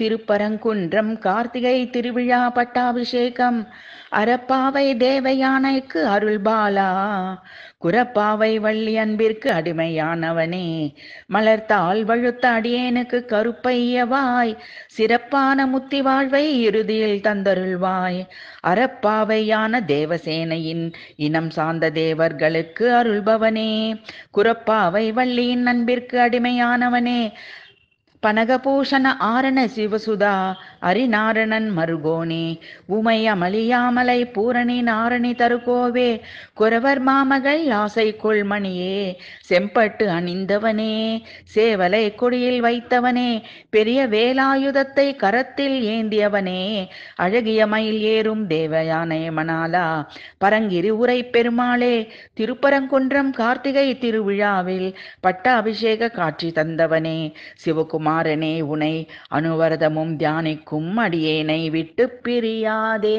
திருப்பரங்குன்றம் கார்த்திகை திருவிழா பட்டாபிஷேகம் அறப்பாவை தேவயானைக்கு அருள்பாலா குரப்பாவை வள்ளி அன்பிற்கு அடிமையானவனே மலர்த்தால் வழுத்த அடியேனுக்கு கருப்பையவாய் சிறப்பான முத்தி வாழ்வை இறுதியில் தந்தருள்வாய் அறப்பாவையான தேவசேனையின் இனம் சார்ந்த தேவர்களுக்கு அருள்பவனே குரப்பாவை வள்ளியின் அன்பிற்கு அடிமையானவனே பனகபூஷண ஆரண சிவசுதா அரிநாரணன் மருகோணி உமை அமளியாமலை பூரணி நாரணி தருகோவே குரவர் மாமகள் ஆசை கொள்மணியே செம்பட்டு அணிந்தவனே சேவலை கொடியில் வைத்தவனே பெரிய வேலாயுதத்தை கரத்தில் ஏந்தியவனே அழகிய மயில் ஏறும் தேவயானை மணாலா பரங்கிரி உரை பெருமாளே திருப்பரங்குன்றம் கார்த்திகை திருவிழாவில் பட்ட அபிஷேக காட்சி தந்தவனே சிவகுமாரனே உனை அனுவரதமும் தியானிக்கும் கும்மடியேனை விட்டுப் விட்டு பிரியாதே